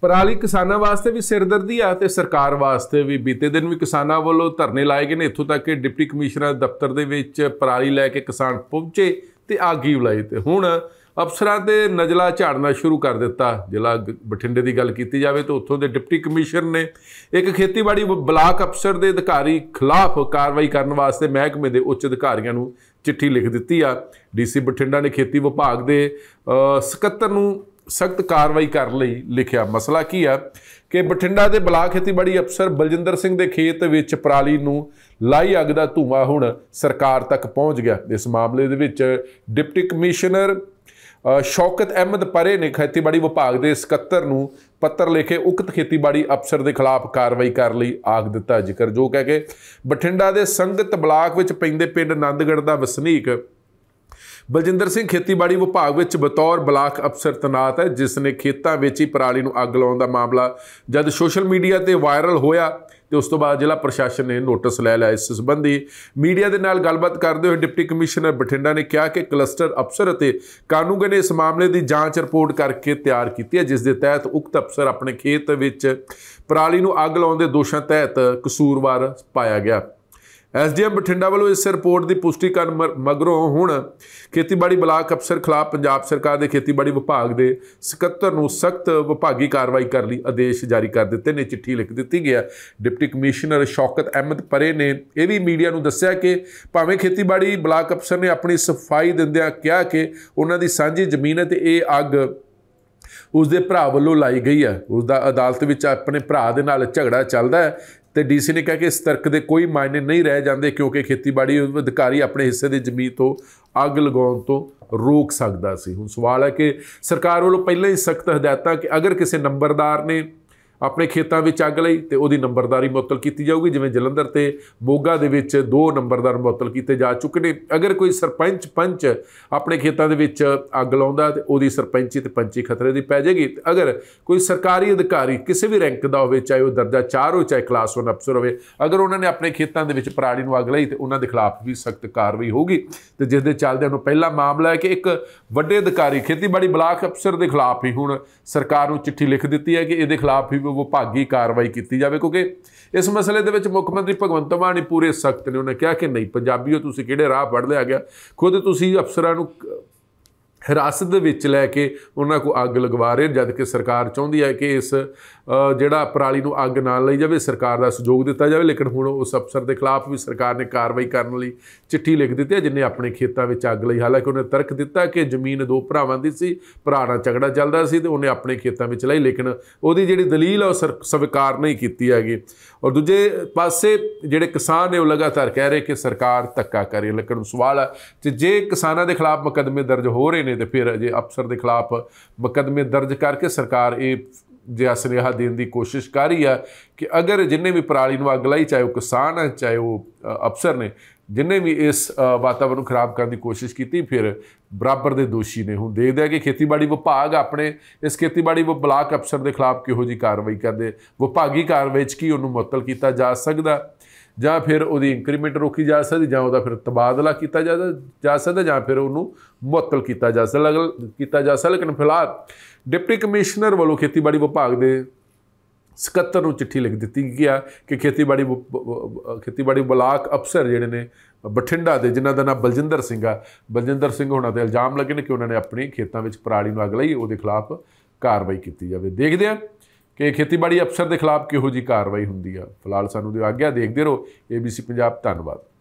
ਪਰਾਲੀ ਕਿਸਾਨਾਂ ਵਾਸਤੇ ਵੀ ਸਿਰਦਰਦੀ ਆ ਤੇ ਸਰਕਾਰ ਵਾਸਤੇ ਵੀ ਬੀਤੇ ਦਿਨ ਵੀ ਕਿਸਾਨਾਂ ਵੱਲੋਂ ਧਰਨੇ ਲਾਏ ਗਏ ਨੇ ਇੱਥੋਂ ਤੱਕ ਕਿ ਡਿਪਟੀ ਕਮਿਸ਼ਨਰ ਦਫ਼ਤਰ ਦੇ ਵਿੱਚ ਪਰਾਲੀ ਲੈ ਕੇ ਕਿਸਾਨ ਪਹੁੰਚੇ ਤੇ ਆਗੀ ਬੁਲਾਈ ਤੇ ਹੁਣ ਅਫਸਰਾਂ ਦੇ ਨਜਲਾ ਝਾੜਨਾ ਸ਼ੁਰੂ ਕਰ ਦਿੱਤਾ ਜ਼ਿਲ੍ਹਾ ਬਠਿੰਡੇ ਦੀ ਗੱਲ ਕੀਤੀ ਜਾਵੇ ਤਾਂ ਉੱਥੋਂ ਦੇ ਡਿਪਟੀ ਕਮਿਸ਼ਨਰ ਨੇ ਇੱਕ ਖੇਤੀਬਾੜੀ ਬਲਾਕ ਅਫਸਰ ਦੇ ਅਧਿਕਾਰੀ ਖਿਲਾਫ ਕਾਰਵਾਈ ਕਰਨ ਵਾਸਤੇ ਮਹਿਕਮੇ ਦੇ ਉੱਚ ਅਧਿਕਾਰੀਆਂ ਨੂੰ ਚਿੱਠੀ ਲਿਖ ਦਿੱਤੀ ਆ ਡੀਸੀ ਬਠਿੰਡਾ ਨੇ ਖੇਤੀ ਵਿਭਾਗ ਦੇ ਸਕੱਤਰ ਨੂੰ ਸਖਤ ਕਾਰਵਾਈ ਕਰ ਲਈ ਲਿਖਿਆ ਮਸਲਾ ਕੀ ਆ ਕਿ ਬਠਿੰਡਾ ਦੇ ਬਲਾਕ ਖੇਤੀਬਾੜੀ ਅਫਸਰ ਬਲਜਿੰਦਰ ਸਿੰਘ ਦੇ ਖੇਤ ਵਿੱਚ ਪਰਾਲੀ ਨੂੰ ਲਾਈ ਅੱਗ ਦਾ ਧੂਆ ਹੁਣ ਸਰਕਾਰ ਤੱਕ ਪਹੁੰਚ ਗਿਆ ਇਸ ਮਾਮਲੇ ਦੇ ਵਿੱਚ ਡਿਪਟੀ ਕਮਿਸ਼ਨਰ ਸ਼ੌਕਤ ਅਹਿਮਦ ਪਰੇ ਨੇ ਖੇਤੀਬਾੜੀ ਵਿਭਾਗ ਦੇ ਸਕੱਤਰ ਨੂੰ ਪੱਤਰ ਲਿਖੇ ਉਕਤ ਖੇਤੀਬਾੜੀ ਅਫਸਰ ਦੇ ਖਿਲਾਫ ਕਾਰਵਾਈ ਕਰਨ ਲਈ ਆਖ ਦਿੱਤਾ ਜ਼ਿਕਰ ਜੋ ਕਹਿ ਕੇ ਬਠਿੰਡਾ ਦੇ ਸੰਗਤ ਬਲਾਕ ਵਿੱਚ ਪੈਂਦੇ ਪਿੰਡ ਆਨੰਦਗੜ ਦਾ ਵਸਨੀਕ ਬਲਜਿੰਦਰ ਸਿੰਘ ਖੇਤੀਬਾੜੀ ਵਿਭਾਗ ਵਿੱਚ ਬਤੌਰ ਬਲਾਕ ਅਫਸਰ ਤਨਾਤ ਹੈ ਜਿਸ ਨੇ ਖੇਤਾਂ ਵਿੱਚ ਹੀ ਪਰਾਲੀ ਨੂੰ ਅੱਗ ਲਾਉਣ ਦਾ ਮਾਮਲਾ ਜਦ ਸੋਸ਼ਲ ਮੀਡੀਆ ਤੇ ਵਾਇਰਲ ਹੋਇਆ ਤੇ ਉਸ ਤੋਂ ਬਾਅਦ ਜ਼ਿਲ੍ਹਾ ਪ੍ਰਸ਼ਾਸਨ ਨੇ ਨੋਟਿਸ ਲੈ ਲਿਆ ਇਸ ਸਬੰਧੀ ਮੀਡੀਆ ਦੇ ਨਾਲ ਗੱਲਬਾਤ ਕਰਦੇ ਹੋਏ ਡਿਪਟੀ ਕਮਿਸ਼ਨਰ ਬਠਿੰਡਾ ਨੇ ਕਿਹਾ ਕਿ ਕਲਸਟਰ ਅਫਸਰ ਅਤੇ ਕਾਨੂੰਗੋ ਨੇ ਇਸ ਮਾਮਲੇ ਦੀ ਜਾਂਚ ਰਿਪੋਰਟ ਕਰਕੇ ਤਿਆਰ ਕੀਤੀ ਹੈ ਜਿਸ ਦੇ ਤਹਿਤ ਉਕਤ ਅਫਸਰ ਆਪਣੇ ਖੇਤ ਵਿੱਚ ਪਰਾਲੀ ਨੂੰ ਅੱਗ ਲਾਉਣ ਦੇ ਦੋਸ਼ਾਂ ਤਹਿਤ ਕਸੂਰਵਾਰ ਪਾਇਆ ਗਿਆ ਐਸਡੀਐਮ ਬਠਿੰਡਾ ਵੱਲੋਂ ਇਸ ਰਿਪੋਰਟ ਦੀ ਪੁਸ਼ਟੀ ਕਰਨ ਮਗਰੋਂ ਹੁਣ ਖੇਤੀਬਾੜੀ ਬਲਾਕ ਅਫਸਰ ਖਿਲਾਫ ਪੰਜਾਬ ਸਰਕਾਰ ਦੇ ਖੇਤੀਬਾੜੀ ਵਿਭਾਗ ਦੇ ਸਕੱਤਰ ਨੂੰ ਸਖਤ ਵਿਭਾਗੀ ਕਾਰਵਾਈ ਕਰਨ ਲਈ ਆਦੇਸ਼ ਜਾਰੀ ਕਰ ਦਿੱਤੇ ਨੇ ਚਿੱਠੀ ਲਿਖ ਦਿੱਤੀ ਗਿਆ ਡਿਪਟੀ ਕਮਿਸ਼ਨਰ ਸ਼ੌਕਤ ਅਹਿਮਦ ਪਰੇ ਨੇ ਇਹ ਵੀ ਮੀਡੀਆ ਨੂੰ ਦੱਸਿਆ ਕਿ ਭਾਵੇਂ ਖੇਤੀਬਾੜੀ ਬਲਾਕ ਅਫਸਰ ਨੇ ਆਪਣੀ ਸਫਾਈ ਦਿੰਦਿਆਂ ਕਿਹਾ ਕਿ ਉਹਨਾਂ ਦੀ ਸਾਂਝੀ ਜ਼ਮੀਨ ਤੇ ਇਹ ਅੱਗ ਉਸ ਦੇ ਭਰਾ ਵੱਲੋਂ ਲਾਈ ਗਈ ਹੈ ਉਸ ਦਾ ਅਦਾਲਤ ਵਿੱਚ ਆਪਣੇ ਭਰਾ ਦੇ ਨਾਲ ਝਗੜਾ ਚੱਲਦਾ ਹੈ ਤੇ ਡੀਸੀ ਨੇ ਕਿਹਾ ਕਿ ਇਸ ਤਰਕ ਦੇ ਕੋਈ ਮਾਇਨੇ ਨਹੀਂ ਰਹਿ ਜਾਂਦੇ ਕਿਉਂਕਿ ਖੇਤੀਬਾੜੀ ਅਧਿਕਾਰੀ ਆਪਣੇ ਹਿੱਸੇ ਦੀ ਜ਼ਮੀਨ ਤੋਂ ਅੱਗ ਲਗਾਉਣ ਤੋਂ ਰੋਕ ਸਕਦਾ ਸੀ ਹੁਣ ਸਵਾਲ ਹੈ ਕਿ ਸਰਕਾਰ ਵੱਲੋਂ ਪਹਿਲਾਂ ਹੀ ਸਖਤ ਹਦਾਇਤਾਂ ਕਿ ਅਗਰ ਕਿਸੇ ਨੰਬਰਦਾਰ ਨੇ ਆਪਣੇ ਖੇਤਾਂ ਵਿੱਚ ਅੱਗ ਲਈ ਤੇ ਉਹਦੀ ਨੰਬਰਦਾਰੀ ਮੁਅੱਤਲ ਕੀਤੀ ਜਾਊਗੀ ਜਿਵੇਂ ਜਲੰਧਰ ਤੇ ਮੋਗਾ ਦੇ ਵਿੱਚ ਦੋ ਨੰਬਰਦਾਰ ਮੁਅੱਤਲ ਕੀਤੇ ਜਾ ਚੁੱਕੇ ਨੇ ਅਗਰ ਕੋਈ ਸਰਪੰਚ ਪੰਚ ਆਪਣੇ ਖੇਤਾਂ ਦੇ ਵਿੱਚ ਅੱਗ ਲਾਉਂਦਾ ਤੇ ਉਹਦੀ ਸਰਪੰਚੀ ਤੇ ਪੰਚੀ ਖਤਰੇ ਦੀ ਪੈ ਜਾਏਗੀ ਅਗਰ ਕੋਈ ਸਰਕਾਰੀ ਅਧਿਕਾਰੀ ਕਿਸੇ ਵੀ ਰੈਂਕ ਦਾ ਹੋਵੇ ਚਾਹੇ ਉਹ ਦਰਜਾ 4 ਹੋਵੇ ਚਾਹੇ ਕਲਾਸ 1 ਅਫਸਰ ਹੋਵੇ ਅਗਰ ਉਹਨਾਂ ਨੇ ਆਪਣੇ ਖੇਤਾਂ ਦੇ ਵਿੱਚ ਪਰਾਲੀ ਨੂੰ ਅੱਗ ਲਾਈ ਤੇ ਉਹਨਾਂ ਦੇ ਖਿਲਾਫ ਵੀ ਸਖਤ ਕਾਰਵਾਈ ਹੋਊਗੀ ਤੇ ਜਿਸ ਦੇ ਚੱਲਦੇ ਨੂੰ ਪਹਿਲਾ ਮਾਮਲਾ ਹੈ ਕਿ ਇੱਕ ਵੱਡੇ ਅਧਿਕਾਰੀ ਖੇਤੀਬਾੜੀ ਬਲਾਕ ਅਫਸਰ ਦੇ ਖਿਲਾਫ ਹੀ ਹੁਣ ਸਰਕਾਰ ਨੂੰ ਚਿੱਠੀ ਲਿਖ ਦਿੱਤੀ ਹੈ ਕਿ ਇਹਦੇ ਖਿਲਾਫ ਵੀ ਕੋਈ ਵਿਭਾਗੀ ਕਾਰਵਾਈ ਕੀਤੀ ਜਾਵੇ ਕਿਉਂਕਿ ਇਸ ਮਸਲੇ ਦੇ ਵਿੱਚ ਮੁੱਖ ਮੰਤਰੀ ਭਗਵੰਤ ਮਾਨ ਨੇ ਪੂਰੇ ਸਖਤ ਨੇ ਉਹਨੇ ਕਿਹਾ ਕਿ ਨਹੀਂ ਪੰਜਾਬੀਓ ਤੁਸੀਂ ਕਿਹੜੇ ਰਾਹ ਫੜ ਲਿਆ ਗਿਆ ਖੁਦ ਤੁਸੀਂ ਅਫਸਰਾਂ ਨੂੰ ਹਿਰਾਸਤ ਦੇ ਵਿੱਚ ਲੈ ਕੇ ਉਹਨਾਂ ਕੋ ਅੱਗ ਲਗਵਾ ਰਹੇ ਜਦ ਕਿ ਸਰਕਾਰ ਚਾਹੁੰਦੀ ਹੈ ਕਿ ਇਸ ਜਿਹੜਾ ਪਰਾਲੀ ਨੂੰ ਅੱਗ ਨਾਲ ਲਈ ਜਾਵੇ ਸਰਕਾਰ ਦਾ ਸਹਿਯੋਗ ਦਿੱਤਾ ਜਾਵੇ ਲੇਕਿਨ ਹੁਣ ਉਸ ਅਫਸਰ ਦੇ ਖਿਲਾਫ ਵੀ ਸਰਕਾਰ ਨੇ ਕਾਰਵਾਈ ਕਰਨ ਲਈ ਚਿੱਠੀ ਲਿਖ ਦਿੱਤੀ ਹੈ ਜਿਨੇ ਆਪਣੇ ਖੇਤਾਂ ਵਿੱਚ ਅੱਗ ਲਈ ਹਾਲਾਂਕਿ ਉਹਨੇ ਤਰਕ ਦਿੱਤਾ ਕਿ ਜ਼ਮੀਨ ਦੋ ਭਰਾਵਾਂ ਦੀ ਸੀ ਭਰਾ ਨਾਲ ਝਗੜਾ ਚੱਲਦਾ ਸੀ ਤੇ ਉਹਨੇ ਆਪਣੇ ਖੇਤਾਂ ਵਿੱਚ ਲਈ ਲੇਕਿਨ ਉਹਦੀ ਜਿਹੜੀ ਦਲੀਲ ਹੈ ਉਹ ਸਵੀਕਾਰ ਨਹੀਂ ਕੀਤੀ ਹੈਗੀ ਔਰ ਦੂਜੇ ਪਾਸੇ ਜਿਹੜੇ ਕਿਸਾਨ ਨੇ ਉਹ ਲਗਾਤਾਰ ਕਹਿ ਰਹੇ ਕਿ ਸਰਕਾਰ ਤੱਕਾ ਕਰੇ ਲੇਕਿਨ ਸਵਾਲ ਹੈ ਕਿ ਜੇ ਕਿਸਾਨਾਂ ਦੇ ਖਿਲਾਫ ਮੁਕਦਮੇ ਦਰਜ ਹੋ ਰਹੇ ਨੇ ਤੇ ਫਿਰ ਜੇ ਅਫਸਰ ਦੇ ਖਿਲਾਫ ਮੁਕਦਮੇ ਦਰਜ ਕਰਕੇ ਸਰਕਾਰ ਇਹ ਜਿਹਾ ਸਨੇਹਾ ਦੇਣ ਦੀ ਕੋਸ਼ਿਸ਼ ਕਰ ਰਹੀ ਹੈ ਕਿ ਅਗਰ ਜਿੰਨੇ ਵੀ ਪਰਾਲੀ ਨੂੰ ਅੱਗ ਲਾਈ ਚਾਹੇ ਉਹ ਕਿਸਾਨ ਹੈ ਚਾਹੇ ਉਹ ਅਫਸਰ ਨੇ ਜਿੰਨੇ ਵੀ ਇਸ ਵਾਤਾਵਰਨ ਨੂੰ ਖਰਾਬ ਕਰਨ ਦੀ ਕੋਸ਼ਿਸ਼ ਕੀਤੀ ਫਿਰ ਬਰਾਬਰ ਦੇ ਦੋਸ਼ੀ ਨੇ ਹੁਣ ਦੇਖਦੇ ਆ ਕਿ ਖੇਤੀਬਾੜੀ ਵਿਭਾਗ ਆਪਣੇ ਇਸ ਖੇਤੀਬਾੜੀ ਬਲਾਕ ਅਫਸਰ ਦੇ ਖਿਲਾਫ ਕਿਹੋ ਜੀ ਕਾਰਵਾਈ ਕਰਦੇ ਵਿਭਾਗੀ ਕਾਰਵਾਈ ਚ ਕੀ ਉਹਨੂੰ ਮੁਅਤਲ ਕੀਤਾ ਜਾ ਸਕਦਾ ਜਾਂ ਫਿਰ ਉਹਦੀ ਇੰਕਰੀਮੈਂਟ ਰੋਕੀ ਜਾ ਸਕਦੀ ਜਾਂ ਉਹਦਾ ਫਿਰ ਤਬਾਦਲਾ ਕੀਤਾ ਜਾ ਜਾ ਸਕਦਾ ਜਾਂ ਫਿਰ ਉਹਨੂੰ ਮੁਅਤਲ ਕੀਤਾ ਜਾ ਸਕਦਾ ਕੀਤਾ ਜਾ ਸਕਦਾ ਲੇਕਿਨ ਫਿਲਹਾਲ ਡਿਪਟੀ ਕਮਿਸ਼ਨਰ ਵੱਲੋਂ ਖੇਤੀਬਾੜੀ ਵਿਭਾਗ ਦੇ ਸਕੱਤਰ ਨੂੰ ਚਿੱਠੀ ਲਿਖ ਦਿੱਤੀ ਗਿਆ ਕਿ ਖੇਤੀਬਾੜੀ ਖੇਤੀਬਾੜੀ ਬਲਾਕ ਅਫਸਰ ਜਿਹੜੇ ਨੇ ਬਠਿੰਡਾ ਦੇ ਜਿਨ੍ਹਾਂ ਦਾ ਨਾਮ ਬਲਜਿੰਦਰ ਸਿੰਘ ਆ ਬਲਜਿੰਦਰ ਸਿੰਘ ਹੋਣਾ ਤੇ ਇਲਜ਼ਾਮ ਲੱਗੇ ਨੇ ਕਿ ਉਹਨਾਂ ਨੇ ਆਪਣੀ ਖੇਤਾਂ ਵਿੱਚ ਪਰਾਲੀ ਨੂੰ ਅੱਗ ਲਈ ਉਹਦੇ ਖਿਲਾਫ ਕਾਰਵਾਈ ਕੀਤੀ ਜਾਵੇ ਦੇਖਦੇ ਆ ਕਿ ਖੇਤੀਬਾੜੀ ਅਫਸਰ ਦੇ ਖਿਲਾਫ ਕਿਹੋ ਜੀ ਕਾਰਵਾਈ ਹੁੰਦੀ ਆ ਫਿਲਹਾਲ ਸਾਨੂੰ ਦਿਓ ਆਗਿਆ ਦੇਖਦੇ ਰਹੋ ABC ਪੰਜਾਬ ਧੰਨਵਾਦ